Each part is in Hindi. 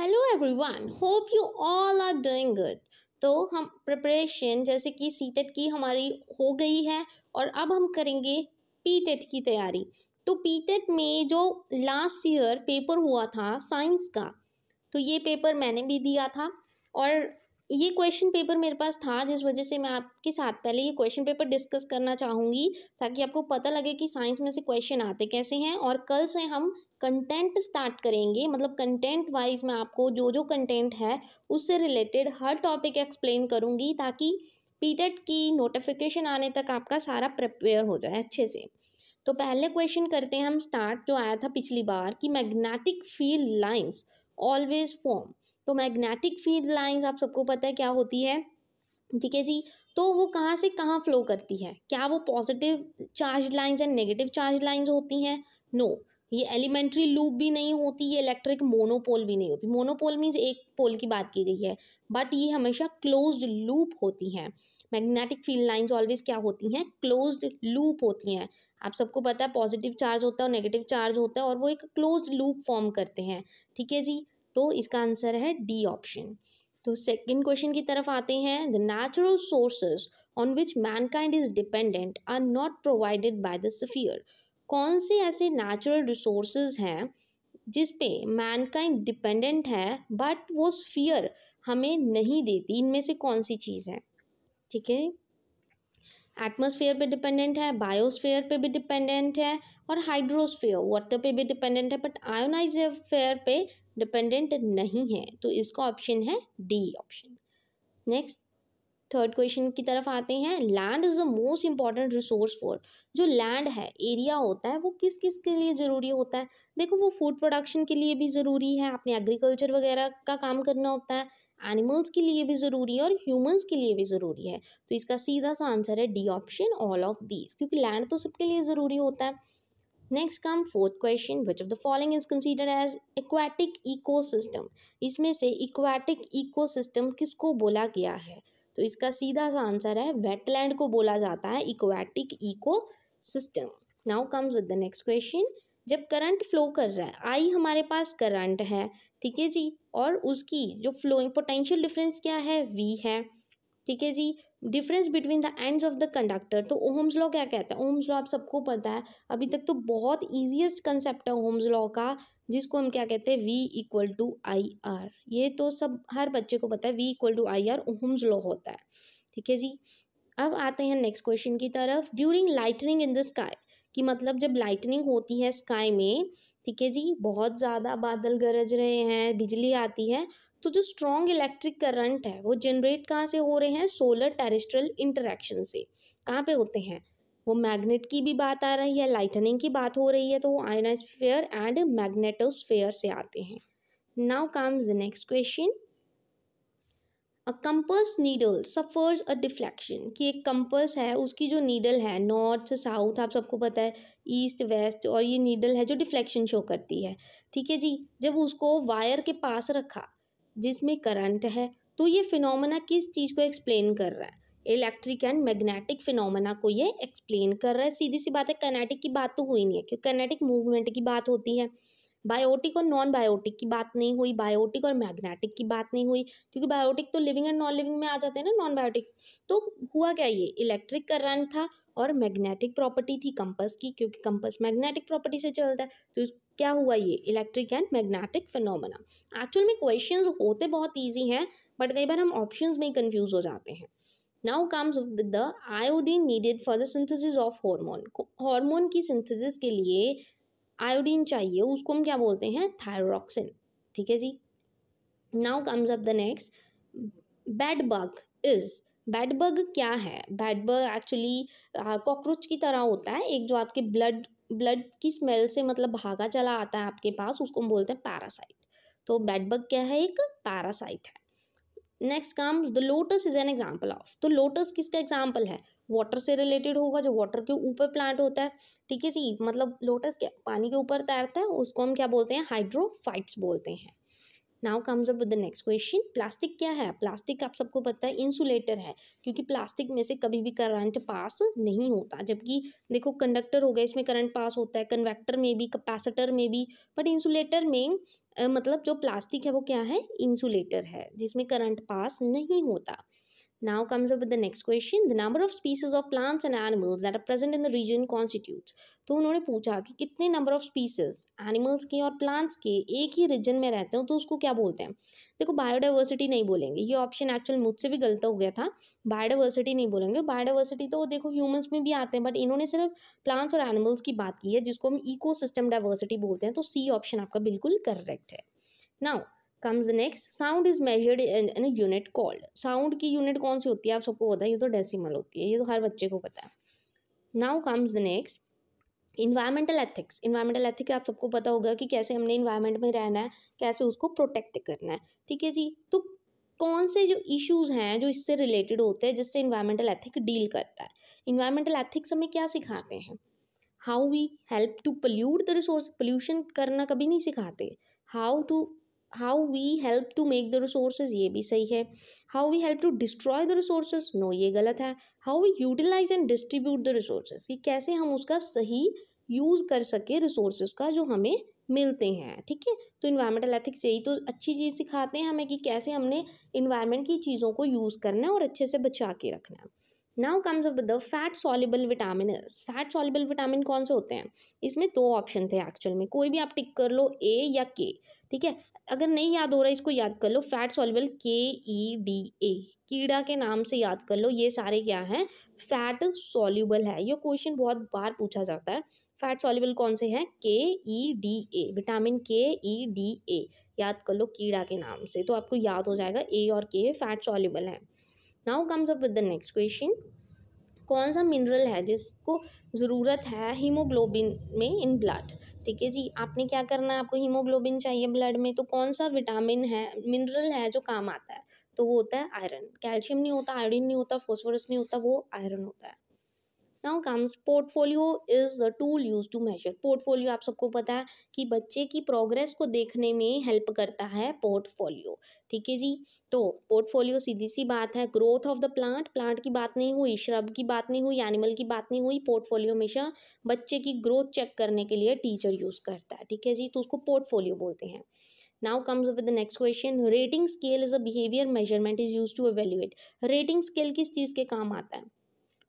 Hello everyone hope you all are doing good तो हम प्रिपरेशन जैसे कि सी टेट की हमारी हो गई है और अब हम करेंगे पी टेट e की तैयारी तो पी टेट e में जो लास्ट ईयर पेपर हुआ था साइंस का तो ये पेपर मैंने भी दिया था और ये क्वेश्चन पेपर मेरे पास था जिस वजह से मैं आपके साथ पहले ये क्वेश्चन पेपर डिस्कस करना चाहूँगी ताकि आपको पता लगे कि साइंस में से क्वेश्चन आते कैसे हैं और कल से हम कंटेंट स्टार्ट करेंगे मतलब कंटेंट वाइज मैं आपको जो जो कंटेंट है उससे रिलेटेड हर टॉपिक एक्सप्लेन करूँगी ताकि पीटेट e की नोटिफिकेशन आने तक आपका सारा प्रिपेयर हो जाए अच्छे से तो पहले क्वेश्चन करते हैं हम स्टार्ट जो आया था पिछली बार कि magnetic field lines always form तो मैग्नेटिक फील्ड लाइंस आप सबको पता है क्या होती है ठीक है जी तो वो कहाँ से कहाँ फ्लो करती है क्या वो positive charge lines and negative charge lines होती हैं नो no. ये एलिमेंट्री लूप भी नहीं होती ये इलेक्ट्रिक मोनोपोल भी नहीं होती मोनोपोल मीन्स एक पोल की बात की गई है बट ये हमेशा क्लोज्ड लूप होती हैं मैग्नेटिक फील्ड लाइंस ऑलवेज क्या होती हैं क्लोज्ड लूप होती हैं आप सबको पता है पॉजिटिव चार्ज होता है और नेगेटिव चार्ज होता है और वो एक क्लोज लूप फॉर्म करते हैं ठीक है जी तो इसका आंसर है डी ऑप्शन तो सेकंड क्वेश्चन की तरफ आते हैं the natural sources on which mankind is dependent are not provided by the sphere कौन से ऐसे नेचुरल रिसोर्सेज हैं जिस पे मैनकाइंड डिपेंडेंट है बट वो स्फीयर हमें नहीं देती इनमें से कौन सी चीज़ है ठीक है एटमोसफेयर पे डिपेंडेंट है बायोस्फेयर पे भी डिपेंडेंट है और हाइड्रोस्फेयर वाटर पे भी डिपेंडेंट है बट आयोनाइजेफेयर पे डिपेंडेंट नहीं है तो इसका ऑप्शन है D option next third question की तरफ आते हैं land is the most important resource for जो लैंड है एरिया होता है वो किस किस के लिए ज़रूरी होता है देखो वो फूड प्रोडक्शन के लिए भी ज़रूरी है अपने एग्रीकल्चर वगैरह का काम करना होता है एनिमल्स के लिए भी ज़रूरी है और ह्यूमंस के लिए भी ज़रूरी है तो इसका सीधा सा आंसर है D option all of these क्योंकि लैंड तो सबके लिए ज़रूरी होता है next come fourth question which of the following is considered as aquatic ecosystem इसमें से इक्वाटिक इकोसिस्टम किसको बोला गया है तो इसका सीधा सा आंसर है वेटलैंड को बोला जाता है aquatic ecosystem now comes with the next question जब करंट फ्लो कर रहा है आई हमारे पास करंट है ठीक है जी और उसकी जो फ्लोइंग पोटेंशियल डिफरेंस क्या है वी है ठीक है जी difference between the ends of the conductor तो ओम्स लॉ क्या कहता है ओम्स लॉ आप सबको पता है अभी तक तो बहुत ईजिएस्ट कंसेप्ट है ओम्स लॉ का जिसको हम क्या कहते हैं V equal to I R ये तो सब हर बच्चे को पता है V equal to I R Ohm's law होता है ठीक है जी अब आते हैं नेक्स्ट क्वेश्चन की तरफ during lightning in the sky कि मतलब जब लाइटनिंग होती है स्काई में ठीक है जी बहुत ज़्यादा बादल गरज रहे हैं बिजली आती है तो जो स्ट्रॉन्ग इलेक्ट्रिक करंट है वो जनरेट कहाँ से हो रहे हैं सोलर टेरिस्ट्रल इंटरेक्शन से कहाँ पे होते हैं वो मैग्नेट की भी बात आ रही है लाइटनिंग की बात हो रही है तो वो आयनास्फेयर एंड मैग्नेटोस्फेयर से आते हैं now comes the next question a compass needle suffers a deflection कि एक कंपस है उसकी जो नीडल है नॉर्थ साउथ आप सबको पता है ईस्ट वेस्ट और ये नीडल है जो डिफ्लेक्शन शो करती है ठीक है जी जब उसको वायर के पास रखा जिसमें करंट है तो ये फिनोमेना किस चीज़ को एक्सप्लेन कर रहा है इलेक्ट्रिक एंड मैग्नेटिक फिनोमेना को ये एक्सप्लेन कर रहा है सीधी सी बात है कनेटिक की बात तो हुई नहीं है क्योंकि कनेटिक मूवमेंट की बात होती है बायोटिक और नॉन बायोटिक की बात नहीं हुई बायोटिक और मैग्नेटिक की बात नहीं हुई क्योंकि बायोटिक तो लिविंग एंड नॉन लिविंग में आ जाते हैं ना नॉन बायोटिक तो हुआ क्या ये इलेक्ट्रिक करंट था और मैग्नेटिक प्रॉपर्टी थी कंपस की क्योंकि कंपस मैग्नेटिक प्रॉपर्टी से चलता है तो क्या हुआ ये electric and magnetic phenomena actual में क्वेश्चंस होते बहुत ईजी हैं बट कई बार हम ऑप्शंस में कंफ्यूज हो जाते हैं now comes with the iodine needed for the synthesis of hormone hormone की सिंथेसिस के लिए आयोडीन चाहिए उसको हम क्या बोलते हैं थायरोक्सिन ठीक है जी now comes up the next bed bug is bug क्या है बग एक्चुअली कॉकरोच की तरह होता है एक जो आपके ब्लड ब्लड की स्मेल से मतलब भागा चला आता है आपके पास उसको हम बोलते हैं पैरासाइट तो बेडबग क्या है एक पैरासाइट है next comes the lotus is an example of तो लोटस किसका एग्जाम्पल है वाटर से रिलेटेड होगा जो वाटर के ऊपर प्लांट होता है ठीक है जी मतलब लोटस के पानी के ऊपर तैरता है उसको हम क्या बोलते हैं हाइड्रोफाइट्स बोलते हैं now comes up with the next question plastic क्या है प्लास्टिक आप सबको पता है इंसुलेटर है क्योंकि प्लास्टिक में से कभी भी करंट पास नहीं होता जबकि देखो कंडक्टर हो गया इसमें करंट पास होता है कन्वेक्टर में भी कैपेसिटर में भी बट इंसुलेटर में मतलब जो प्लास्टिक है वो क्या है इंसुलेटर है जिसमें करंट पास नहीं होता Now comes up with the next question. The number of species of plants and animals that are present in the region constitutes. तो उन्होंने पूछा कि कितने number of species animals के और plants के एक ही region में रहते हो तो उसको क्या बोलते हैं देखो biodiversity नहीं बोलेंगे ये option एक्चुअल मुझसे भी गलत हो गया था biodiversity नहीं बोलेंगे biodiversity तो देखो humans में भी आते हैं but इन्होंने सिर्फ plants और animals की बात की है जिसको हम ecosystem diversity बोलते हैं तो C option आपका बिल्कुल correct है Now comes next sound is measured in unit called sound की यूनिट कौन सी होती है आप सबको पता है ये तो डेसिमल होती है ये तो हर बच्चे को पता है now comes next environmental ethics environmental ethics आप सबको पता होगा कि कैसे हमने इन्वायरमेंट में रहना है कैसे उसको प्रोटेक्ट करना है ठीक है जी तो कौन से जो इश्यूज़ हैं जो इससे रिलेटेड होते हैं जिससे इन्वायरमेंटल एथिक डील करता है इन्वायरमेंटल एथिक्स हमें क्या सिखाते हैं how we help to pollute the resource pollution करना कभी नहीं सिखाते how to how we help to make the resources ये भी सही है how we help to destroy the resources no ये गलत है how we utilize and distribute the resources कि कैसे हम उसका सही यूज़ कर सके रिसोर्सेज का जो हमें मिलते हैं ठीक है तो इन्वायरमेंटल एथिक्स यही तो अच्छी चीज़ सिखाते हैं हमें कि कैसे हमने इन्वायरमेंट की चीज़ों को यूज़ करना है और अच्छे से बचा के रखना है now comes up the fat soluble vitamin fat soluble vitamin कौन से होते हैं इसमें दो ऑप्शन थे एक्चुअल में कोई भी आप टिक कर लो ए या के ठीक है अगर नहीं याद हो रहा है इसको याद कर लो फैट सॉलिबल के ई डी ए कीड़ा के नाम से याद कर लो ये सारे क्या हैं फैट सॉल्यूबल है ये क्वेश्चन बहुत बार पूछा जाता है फैट सॉल्यूबल कौन से हैं के ई डी ए विटामिन के ई डी ए याद कर लो कीड़ा के नाम से तो आपको याद हो जाएगा ए और के फैट सॉल्यूबल है now comes up with the next question कौन सा मिनरल है जिसको ज़रूरत है हीमोग्लोबिन में इन ब्लड ठीक है जी आपने क्या करना है आपको हीमोग्लोबिन चाहिए ब्लड में तो कौन सा विटामिन है मिनरल है जो काम आता है तो वो होता है आयरन कैल्शियम नहीं होता आयोडीन नहीं होता फॉस्फोरस नहीं होता वो आयरन होता है now comes portfolio is the tool use to measure portfolio आप सबको पता है कि बच्चे की प्रोग्रेस को देखने में हेल्प करता है पोर्टफोलियो ठीक है जी तो पोर्टफोलियो सीधी सी बात है growth of the plant plant की बात नहीं हुई श्रब की बात नहीं हुई एनिमल की बात नहीं हुई पोर्टफोलियो हमेशा बच्चे की ग्रोथ चेक करने के लिए टीचर यूज़ करता है ठीक है जी तो उसको पोर्टफोलियो बोलते हैं now comes with the next question rating scale is a behaviour measurement is use to evaluate rating scale किस चीज़ के काम आता है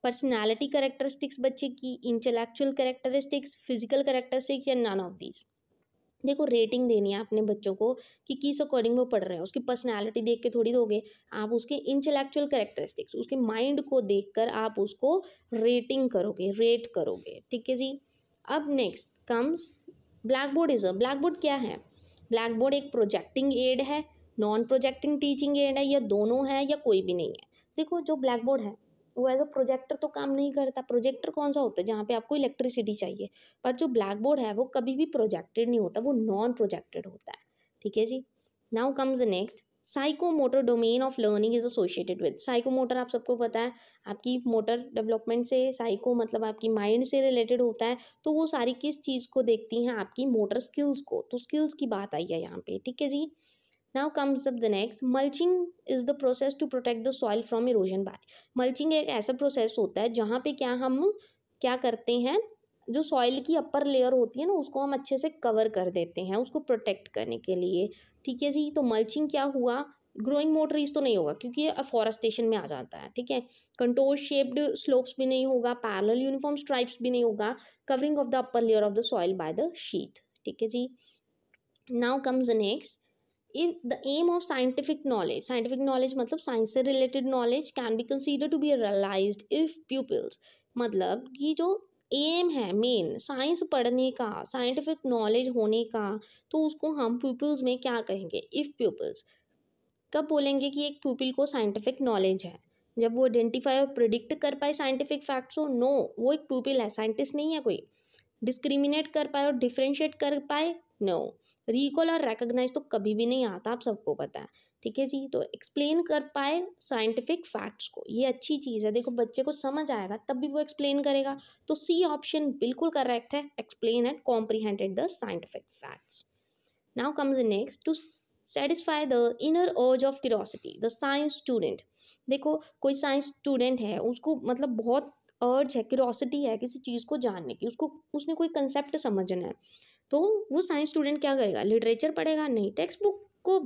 पर्सनैलिटी करेक्टरिस्टिक्स बच्चे की इंटेलेक्चुअल करेक्टरिस्टिक्स फिजिकल करेक्टरिस्टिक्स या नन ऑफ दीज देखो रेटिंग देनी है अपने बच्चों को कि किस अकॉर्डिंग वो पढ़ रहे हैं उसकी पर्सनैलिटी देख के थोड़ी दोगे आप उसके इंटेलेक्चुअल करेक्टरिस्टिक्स उसके माइंड को कर आप उसको रेटिंग करोगे रेट करोगे ठीक है जी अब next comes blackboard is a blackboard क्या है ब्लैक बोर्ड एक प्रोजेक्टिंग एड है नॉन प्रोजेक्टिंग टीचिंग एड है या दोनों है या कोई भी नहीं है देखो जो ब्लैक बोर्ड है वो एज अ प्रोजेक्टर तो काम नहीं करता प्रोजेक्टर कौन सा होता है जहाँ पे आपको इलेक्ट्रिसिटी चाहिए पर जो ब्लैक बोर्ड है वो कभी भी प्रोजेक्टेड नहीं होता वो नॉन प्रोजेक्टेड होता है ठीक है जी now comes next psychomotor domain of learning is associated with psychomotor आप सबको पता है आपकी मोटर डेवलपमेंट से साइको मतलब आपकी माइंड से रिलेटेड होता है तो वो सारी किस चीज़ को देखती हैं आपकी मोटर स्किल्स को तो स्किल्स की बात आई है यहाँ पे ठीक है जी now comes up the next mulching is the process to protect the soil from erosion by mulching एक ऐसा प्रोसेस होता है जहाँ पे क्या हम क्या करते हैं जो सॉइल की अपर लेयर होती है ना उसको हम अच्छे से कवर कर देते हैं उसको प्रोटेक्ट करने के लिए ठीक है जी तो मल्चिंग क्या हुआ ग्रोइंग मोटरीज तो नहीं होगा क्योंकि ये में आ जाता है ठीक है कंटोर शेप्ड स्लोप्स भी नहीं होगा पैरल यूनिफॉर्म स्ट्राइप्स भी नहीं होगा covering of the upper layer of the soil by the sheet ठीक है जी now comes the next if the aim of scientific knowledge scientific knowledge मतलब साइंस से related knowledge can be consider to be realise if peoples मतलब कि जो एम है मेन साइंस पढ़ने का साइंटिफिक नॉलेज होने का तो उसको हम पीपल्स में क्या कहेंगे इफ़ पीपल्स कब बोलेंगे कि एक पीपल को साइंटिफिक नॉलेज है जब वो आइडेंटिफाई और प्रिडिक्ट कर पाए साइंटिफिक फैक्ट्स हो नो वो एक पीपल है साइंटिस्ट नहीं है कोई डिस्क्रिमिनेट कर पाए और डिफ्रेंशिएट कर पाए नो no. रिकॉल और रिकग्नाइज तो कभी भी नहीं आता आप सबको पता है ठीक है जी तो एक्सप्लेन कर पाए साइंटिफिक फैक्ट्स को ये अच्छी चीज़ है देखो बच्चे को समझ आएगा तब भी वो एक्सप्लेन करेगा तो सी ऑप्शन बिल्कुल करेक्ट है explain and comprehended the scientific facts now comes next to satisfy the inner urge of curiosity the science student देखो कोई साइंस स्टूडेंट है उसको मतलब बहुत अर्ज है क्यूरोसिटी है किसी चीज़ को जानने की उसको उसने कोई कंसेप्ट समझना है तो वो साइंस स्टूडेंट क्या करेगा लिटरेचर पढ़ेगा नहीं टेक्स्ट बुक को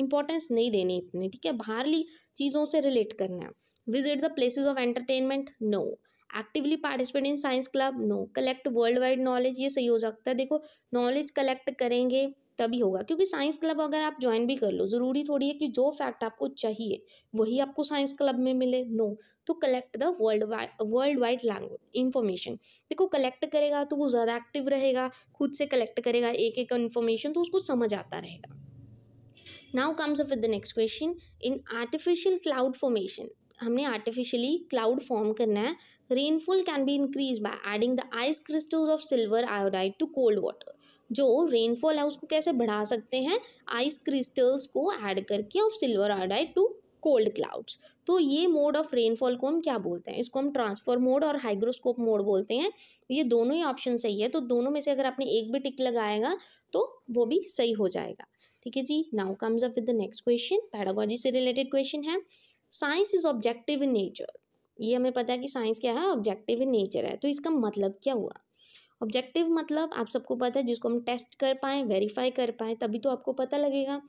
इंपॉर्टेंस नहीं देनी इतनी ठीक है बाहरली चीज़ों से रिलेट करना है visit the places of entertainment no actively participate in science club no collect world wide knowledge ये सही हो सकता है देखो नॉलेज कलेक्ट करेंगे तभी होगा क्योंकि साइंस क्लब अगर आप ज्वाइन भी कर लो ज़रूरी थोड़ी है कि जो फैक्ट आपको चाहिए वही आपको साइंस क्लब में मिले नो तो collect the world world wide language information देखो कलेक्ट करेगा तो वो ज़्यादा एक्टिव रहेगा खुद से कलेक्ट करेगा एक एक इन्फॉर्मेशन तो उसको समझ आता रहेगा now comes up with the next question in artificial cloud formation हमने आर्टिफिशियली क्लाउड फॉर्म करना है rainfall can be increase by adding the ice crystals of silver iodide to cold water जो रेनफॉल है उसको कैसे बढ़ा सकते हैं आइस क्रिस्टल्स को ऐड करके of silver iodide to cold clouds तो ये मोड ऑफ रेनफॉल को हम क्या बोलते हैं इसको हम ट्रांसफर मोड और हाइग्रोस्कोप मोड बोलते हैं ये दोनों ही ऑप्शन सही है तो दोनों में से अगर आपने एक भी टिक लगाएगा तो वो भी सही हो जाएगा ठीक है जी now comes up with the next question pedagogy से रिलेटेड क्वेश्चन है science is objective in nature ये हमें पता है कि साइंस क्या है ऑब्जेक्टिव इन नेचर है तो इसका मतलब क्या हुआ ऑब्जेक्टिव मतलब आप सबको पता है जिसको हम टेस्ट कर पाएँ वेरीफाई कर पाएँ तभी तो आपको पता लगेगा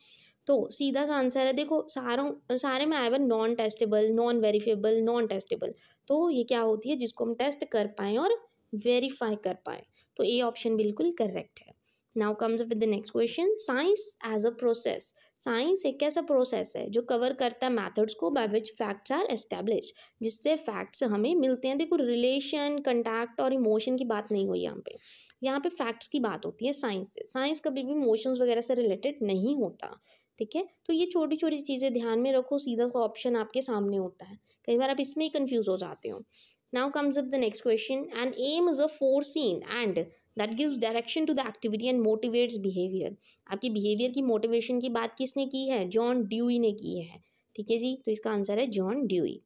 तो सीधा सा आंसर है देखो सारों सारे में आए हुए non testable non verifiable non testable तो ये क्या होती है जिसको हम टेस्ट कर पाएँ और वेरीफाई कर पाएँ तो ए ऑप्शन बिल्कुल करेक्ट है now comes with the next question science as a process science एक ऐसा प्रोसेस है जो कवर करता है मैथड्स को by which facts are establish जिससे फैक्ट्स हमें मिलते हैं देखो रिलेशन कंटैक्ट और इमोशन की बात नहीं हुई यहाँ पे यहाँ पे फैक्ट्स की बात होती है साइंस से साइंस कभी भी इमोशंस वगैरह से रिलेटेड नहीं होता ठीक है तो ये छोटी छोटी चीज़ें ध्यान में रखो सीधा सा ऑप्शन आपके सामने होता है कई बार आप इसमें ही कन्फ्यूज़ हो जाते हो now comes up the next question and aim is a foreseen end that gives direction to the activity and motivates behaviour आपकी बिहेवियर की मोटिवेशन की बात किसने की है जॉन ड्यूई ने की है ठीक है जी तो इसका आंसर है John Dewey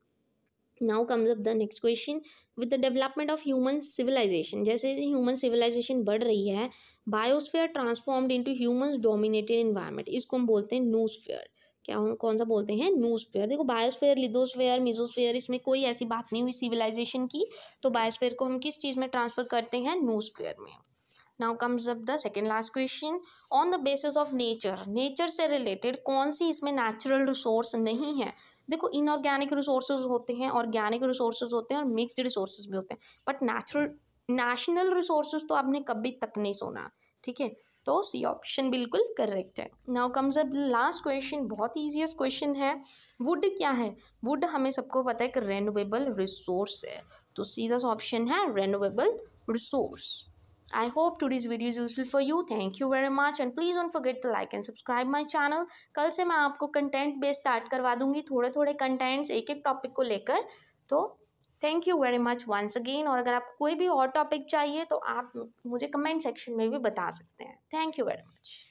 now comes up the next question with the development of human civilisation जैसे जैसे ह्यूमन सिविलाइजेशन बढ़ रही है biosphere transformed into human dominated environment इसको हम बोलते हैं नूस्फेयर क्या हम कौन सा बोलते हैं न्यूज़फेयर देखो बायोस्फेयर लिदोस्फेयर मिजोस्फेयर इसमें कोई ऐसी बात नहीं हुई सिविलाइजेशन की तो बायोस्फेयर को हम किस चीज़ में ट्रांसफ़र करते हैं न्यूज़फेयर में now comes up the second last question on the basis of nature nature से रिलेटेड कौन सी इसमें नेचुरल रिसोर्स नहीं है देखो इनऑर्गेनिक रिसोर्सेज होते हैं ऑर्गेनिक रिसोर्सेज होते हैं और मिक्सड रिसोर्सेज भी होते हैं बट नेचुरल नेशनल रिसोर्सेज तो आपने कभी तक नहीं सुना ठीक है तो सी ऑप्शन बिल्कुल करेक्ट है नाउ कम्स अब लास्ट क्वेश्चन बहुत ईजिएस्ट क्वेश्चन है वुड क्या है वुड हमें सबको पता है कि रेनुएबल रिसोर्स है तो सीधा सा ऑप्शन है renewable resource I hope today's video is useful for you. Thank you very much and please don't forget to like and subscribe my channel. कल से मैं आपको कंटेंट बेस्ड स्टार्ट करवा दूंगी थोड़े थोड़े कंटेंट्स एक एक टॉपिक को लेकर तो thank you very much once again और अगर आपको कोई भी और टॉपिक चाहिए तो आप मुझे कमेंट सेक्शन में भी बता सकते हैं थैंक यू वेरी मच